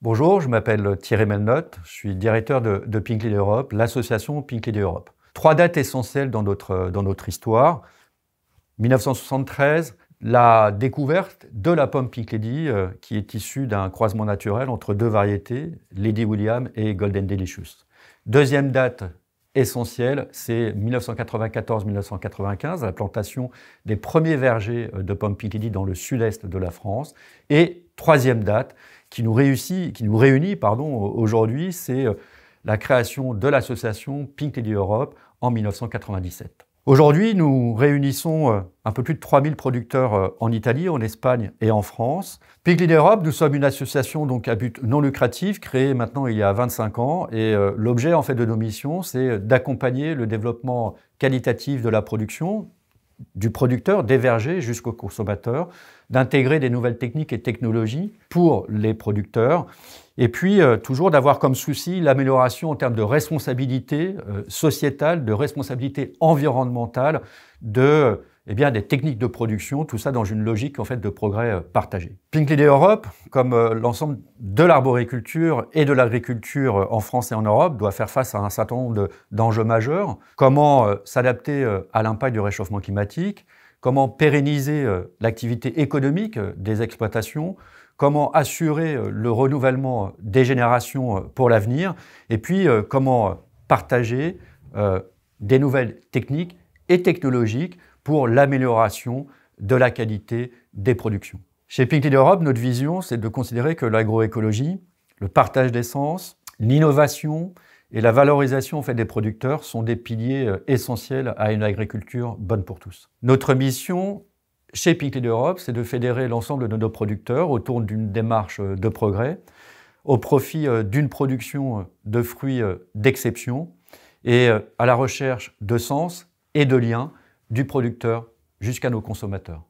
Bonjour, je m'appelle Thierry Melnotte, je suis directeur de, Pink Lady Europe, l'association Pink Lady Europe. Trois dates essentielles dans notre, dans notre histoire. 1973, la découverte de la pomme Pink Lady, euh, qui est issue d'un croisement naturel entre deux variétés, Lady William et Golden Delicious. Deuxième date essentielle, c'est 1994-1995, la plantation des premiers vergers euh, de pommes Pink Lady dans le sud-est de la France. Et troisième date qui nous, réussit, qui nous réunit pardon, aujourd'hui, c'est euh, la création de l'association Pink Lady Europe en 1997. Aujourd'hui, nous réunissons euh, un peu plus de 3000 producteurs euh, en Italie, en Espagne et en France. Pink Lady Europe, nous sommes une association donc à but non lucratif, créée maintenant il y a 25 ans. Et l'objet en fait de nos missions, c'est d'accompagner le développement qualitatif de la production, du producteur, d'éverger jusqu'au consommateur, d'intégrer des nouvelles techniques et technologies pour les producteurs, et puis euh, toujours d'avoir comme souci l'amélioration en termes de responsabilité euh, sociétale, de responsabilité environnementale, de eh des techniques de production, tout ça dans une logique en fait de progrès euh, partagé. Pink d'Europe, Europe, comme euh, l'ensemble de l'arboriculture et de l'agriculture euh, en France et en Europe, doit faire face à un certain nombre d'enjeux majeurs. Comment s'adapter à l'impact du réchauffement climatique Comment pérenniser l'activité économique des exploitations Comment assurer le renouvellement des générations pour l'avenir Et puis, comment partager des nouvelles techniques et technologiques pour l'amélioration de la qualité des productions. Chez Pictet Europe, notre vision, c'est de considérer que l'agroécologie, le partage des sens, l'innovation et la valorisation fait, des producteurs sont des piliers euh, essentiels à une agriculture bonne pour tous. Notre mission chez Pictet Europe, c'est de fédérer l'ensemble de nos producteurs autour d'une démarche euh, de progrès au profit euh, d'une production de fruits d'exception et à la recherche de sens et de liens du producteur jusqu'à nos consommateurs.